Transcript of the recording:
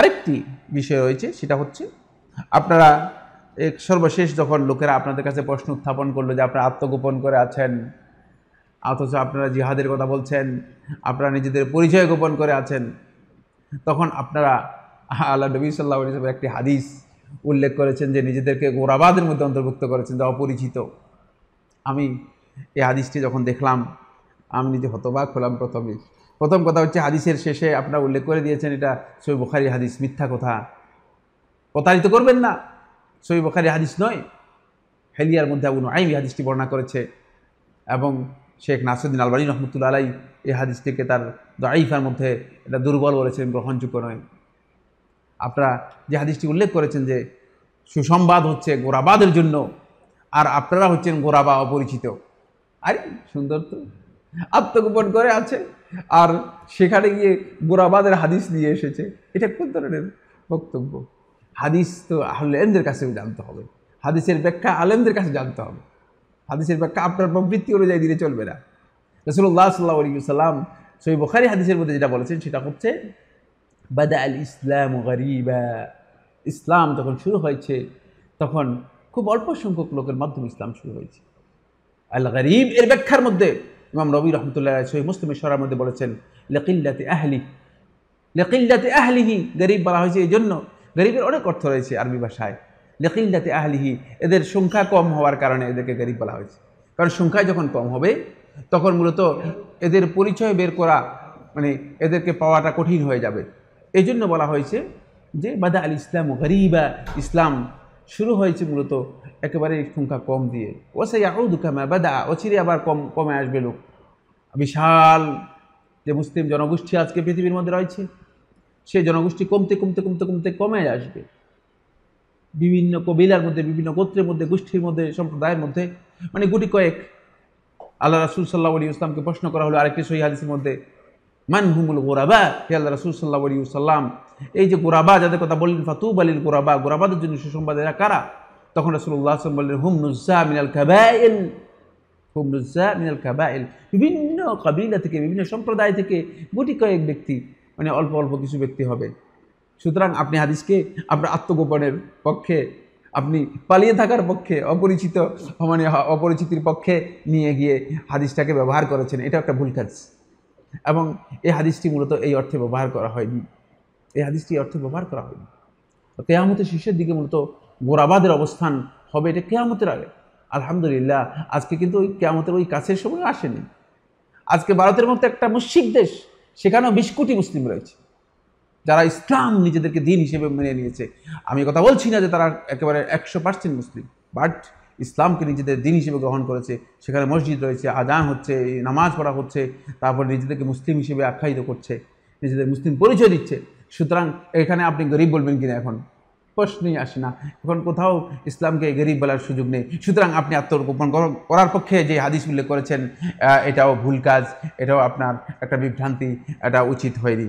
আরেকটি বিষয় রয়েছে সেটা হচ্ছে আপনারা এক সর্বশেষ যখন লোকেরা আপনাদের কাছে প্রশ্ন উত্থাপন করলো যে আপনারা আত্মগোপন করে আছেন অথচ আপনারা জিহাদের কথা বলছেন আপনারা নিজেদের পরিচয় গোপন করে আছেন তখন আপনারা আল্লাহ নবী সাল্লাহ সাহেব একটি হাদিস উল্লেখ করেছেন যে নিজেদেরকে গোরাবাদের মধ্যে অন্তর্ভুক্ত করেছেন যা অপরিচিত আমি এই হাদিসটি যখন দেখলাম আমি নিজে হতবাক হলাম প্রথমে প্রথম কথা হচ্ছে হাদিসের শেষে আপনার উল্লেখ করে দিয়েছেন এটা সই বুখারি হাদিস মিথ্যা কথা প্রতারিত করবেন না সই বুখারি হাদিস নয় হেলিয়ার মধ্যে আবু আইমি হাদিসটি বর্ণনা করেছে এবং শেখ নাসুদ্দিন আলবানী রহমতুল্লা আলাই এই হাদিসটিকে তার দাইফার মধ্যে এটা দুর্বল বলেছেন গ্রহণযোগ্য নয় আপনারা যে হাদিসটি উল্লেখ করেছেন যে সুসংবাদ হচ্ছে গোরাবাদের জন্য আর আপনারা হচ্ছেন গোরাবা অপরিচিত আরে সুন্দর তো আত্মগোপন করে আছে আর সেখানে গিয়ে গোরাবাদের হাদিস নিয়ে এসেছে এটা কোন ধরনের বক্তব্য হাদিস তো আলেমদের কাছে জানতে হবে হাদিসের ব্যাখ্যা আলেমদের কাছে জানতে হবে হাদিসের ব্যাখ্যা আপনার প্রবৃত্তি অনুযায়ী দিলে চলবে না রসুল্লাহ সাল্লাহ আলী সাল্লাম সই বোখারি হাদিসের মধ্যে যেটা বলেছেন সেটা হচ্ছে বাদা আল ইসলাম গরিবা ইসলাম যখন শুরু হয়েছে তখন খুব অল্প সংখ্যক লোকের মাধ্যমে ইসলাম শুরু হয়েছে আল গরিব এর ব্যাখ্যার মধ্যে ইমাম রবি রহমতুল্লাহ সহি মুসলিম সরার মধ্যে বলেছেন লেকিল্লাতে আহলি লেকিল্লাতে আহলিহি গরিব বলা হয়েছে এই জন্য গরিবের অনেক অর্থ রয়েছে আরবি ভাষায় লেকিল্লাতে আহলিহি এদের সংখ্যা কম হওয়ার কারণে এদেরকে গরিব বলা হয়েছে কারণ সংখ্যা যখন কম হবে তখন মূলত এদের পরিচয় বের করা মানে এদেরকে পাওয়াটা কঠিন হয়ে যাবে এই জন্য বলা হয়েছে যে বাদা আল ইসলাম গরিবা ইসলাম শুরু হয়েছে মূলত একেবারে সংখ্যা কম দিয়ে ও সেই আউদ বা দা অচিরে আবার কম কমে আসবে লোক বিশাল যে মুসলিম জনগোষ্ঠী আজকে পৃথিবীর মধ্যে রয়েছে সেই জনগোষ্ঠী কমতে কমতে কমতে কমতে কমে আসবে বিভিন্ন কবিলার মধ্যে বিভিন্ন গোত্রের মধ্যে গোষ্ঠীর মধ্যে সম্প্রদায়ের মধ্যে মানে গুটি কয়েক আল্লাহ রাসুল সাল্লাহ আলী ইসলামকে প্রশ্ন করা হলো আরেকটি সহিদের মধ্যে মান হুমুল গোরাবা খেয়াল রাসুল রসুল সাল্লাহ আলী সাল্লাম এই যে গোরাবা যাদের কথা বললেন ফাতুব আলীল গোরাবা গোরাবাদের জন্য সুসংবাদ এরা কারা তখন রাসুল্লাহ আসলাম বললেন হুম নুজা মিনাল কাবাইল হুম নুজ্জা মিনাল কাবাইল বিভিন্ন কাবিলা থেকে বিভিন্ন সম্প্রদায় থেকে গুটি কয়েক ব্যক্তি মানে অল্প অল্প কিছু ব্যক্তি হবে সুতরাং আপনি হাদিসকে আপনার আত্মগোপনের পক্ষে আপনি পালিয়ে থাকার পক্ষে অপরিচিত মানে অপরিচিতির পক্ষে নিয়ে গিয়ে হাদিসটাকে ব্যবহার করেছেন এটা একটা ভুল কাজ এবং এই হাদিসটি মূলত এই অর্থে ব্যবহার করা হয়নি এই হাদিসটি অর্থে ব্যবহার করা হয়নি কেয়ামতের শীর্ষের দিকে মূলত গোরাবাদের অবস্থান হবে এটা কেয়ামতের আগে আলহামদুলিল্লাহ আজকে কিন্তু ওই কেয়ামতের ওই কাছের সময় আসেনি আজকে ভারতের মতো একটা মুশিক দেশ সেখানেও বিশ কোটি মুসলিম রয়েছে যারা ইসলাম নিজেদেরকে দিন হিসেবে মেনে নিয়েছে আমি কথা বলছি না যে তারা একেবারে একশো পার্সেন্ট মুসলিম বাট ইসলামকে নিজেদের দিন হিসেবে গ্রহণ করেছে সেখানে মসজিদ রয়েছে আজান হচ্ছে নামাজ পড়া হচ্ছে তারপর নিজেদেরকে মুসলিম হিসেবে আখ্যায়িত করছে নিজেদের মুসলিম পরিচয় দিচ্ছে সুতরাং এখানে আপনি গরিব বলবেন কিনা এখন প্রশ্নই আসে না এখন কোথাও ইসলামকে গরিব বলার সুযোগ নেই সুতরাং আপনি আত্মগোপন করার পক্ষে যে হাদিস উল্লেখ করেছেন এটাও ভুল কাজ এটাও আপনার একটা বিভ্রান্তি এটা উচিত হয়নি